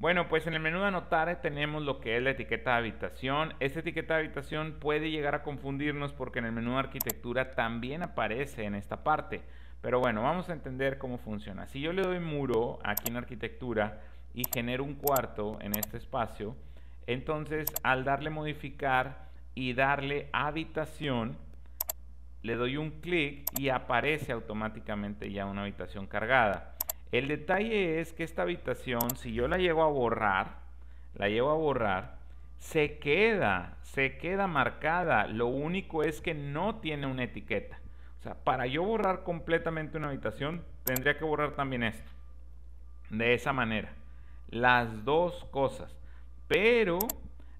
Bueno, pues en el menú de anotar tenemos lo que es la etiqueta de habitación. Esta etiqueta de habitación puede llegar a confundirnos porque en el menú de arquitectura también aparece en esta parte. Pero bueno, vamos a entender cómo funciona. Si yo le doy muro aquí en arquitectura y genero un cuarto en este espacio, entonces al darle modificar y darle habitación, le doy un clic y aparece automáticamente ya una habitación cargada. El detalle es que esta habitación, si yo la llego a borrar, la llevo a borrar, se queda, se queda marcada. Lo único es que no tiene una etiqueta. O sea, para yo borrar completamente una habitación, tendría que borrar también esto. De esa manera. Las dos cosas. Pero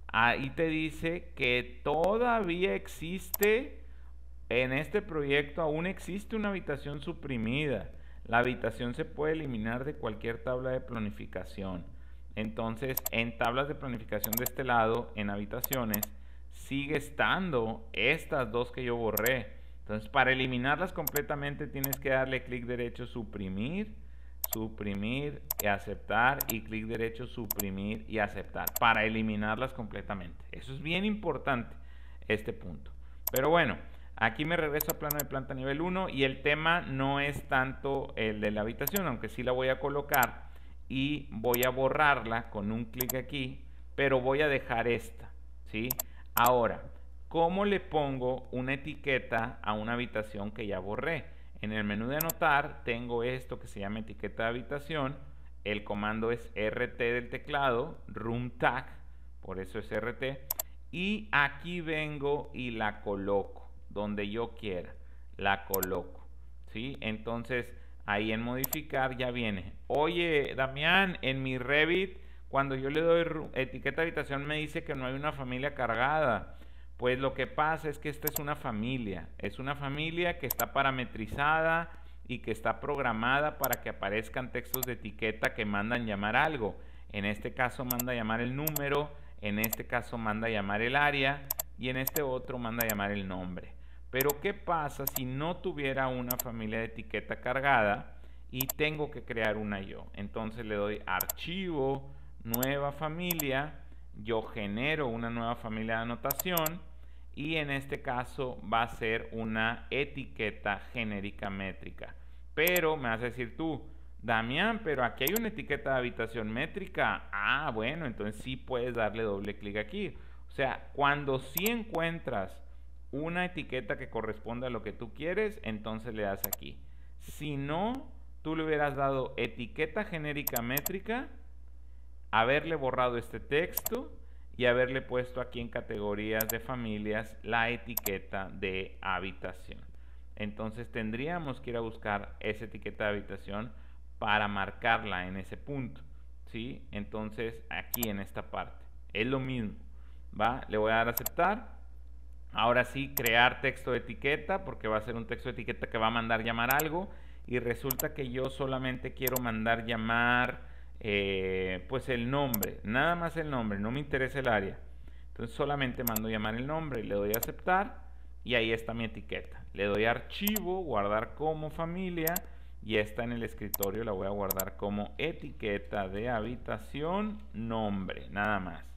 ahí te dice que todavía existe, en este proyecto aún existe una habitación suprimida. La habitación se puede eliminar de cualquier tabla de planificación. Entonces, en tablas de planificación de este lado, en habitaciones, sigue estando estas dos que yo borré. Entonces, para eliminarlas completamente tienes que darle clic derecho, suprimir, suprimir y aceptar y clic derecho, suprimir y aceptar para eliminarlas completamente. Eso es bien importante, este punto. Pero bueno, Aquí me regreso a plano de planta nivel 1 y el tema no es tanto el de la habitación, aunque sí la voy a colocar y voy a borrarla con un clic aquí, pero voy a dejar esta, ¿sí? Ahora, ¿cómo le pongo una etiqueta a una habitación que ya borré? En el menú de anotar tengo esto que se llama etiqueta de habitación, el comando es RT del teclado, room tag, por eso es RT, y aquí vengo y la coloco donde yo quiera, la coloco. ¿sí? Entonces ahí en modificar ya viene. Oye, Damián, en mi Revit, cuando yo le doy etiqueta habitación me dice que no hay una familia cargada. Pues lo que pasa es que esta es una familia, es una familia que está parametrizada y que está programada para que aparezcan textos de etiqueta que mandan llamar algo. En este caso manda llamar el número, en este caso manda llamar el área y en este otro manda llamar el nombre. Pero ¿qué pasa si no tuviera una familia de etiqueta cargada y tengo que crear una yo? Entonces le doy archivo, nueva familia, yo genero una nueva familia de anotación y en este caso va a ser una etiqueta genérica métrica. Pero me vas a decir tú, Damián, pero aquí hay una etiqueta de habitación métrica. Ah, bueno, entonces sí puedes darle doble clic aquí. O sea, cuando sí encuentras una etiqueta que corresponda a lo que tú quieres, entonces le das aquí. Si no, tú le hubieras dado etiqueta genérica métrica, haberle borrado este texto y haberle puesto aquí en categorías de familias la etiqueta de habitación. Entonces tendríamos que ir a buscar esa etiqueta de habitación para marcarla en ese punto. ¿sí? Entonces aquí en esta parte. Es lo mismo. ¿va? Le voy a dar a aceptar Ahora sí, crear texto de etiqueta, porque va a ser un texto de etiqueta que va a mandar llamar algo. Y resulta que yo solamente quiero mandar llamar, eh, pues el nombre, nada más el nombre, no me interesa el área. Entonces solamente mando llamar el nombre, le doy a aceptar y ahí está mi etiqueta. Le doy archivo, guardar como familia y está en el escritorio, la voy a guardar como etiqueta de habitación, nombre, nada más.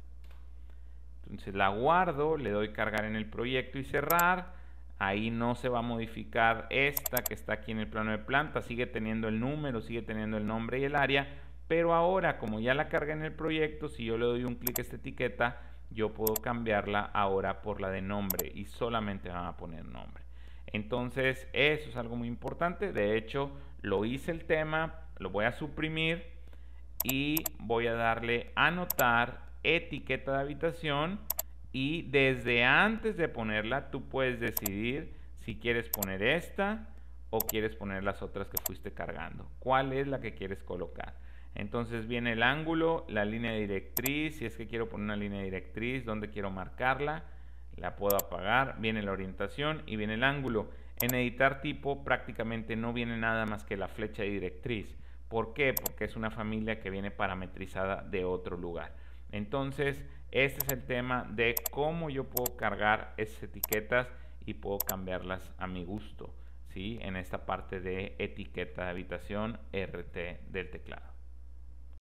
Entonces la guardo, le doy cargar en el proyecto y cerrar. Ahí no se va a modificar esta que está aquí en el plano de planta. Sigue teniendo el número, sigue teniendo el nombre y el área. Pero ahora, como ya la carga en el proyecto, si yo le doy un clic a esta etiqueta, yo puedo cambiarla ahora por la de nombre y solamente van a poner nombre. Entonces, eso es algo muy importante. De hecho, lo hice el tema, lo voy a suprimir y voy a darle anotar etiqueta de habitación y desde antes de ponerla tú puedes decidir si quieres poner esta o quieres poner las otras que fuiste cargando. ¿Cuál es la que quieres colocar? Entonces viene el ángulo, la línea directriz, si es que quiero poner una línea directriz, dónde quiero marcarla, la puedo apagar, viene la orientación y viene el ángulo. En editar tipo prácticamente no viene nada más que la flecha directriz. ¿Por qué? Porque es una familia que viene parametrizada de otro lugar. Entonces, este es el tema de cómo yo puedo cargar esas etiquetas y puedo cambiarlas a mi gusto, ¿sí? En esta parte de etiqueta de habitación RT del teclado.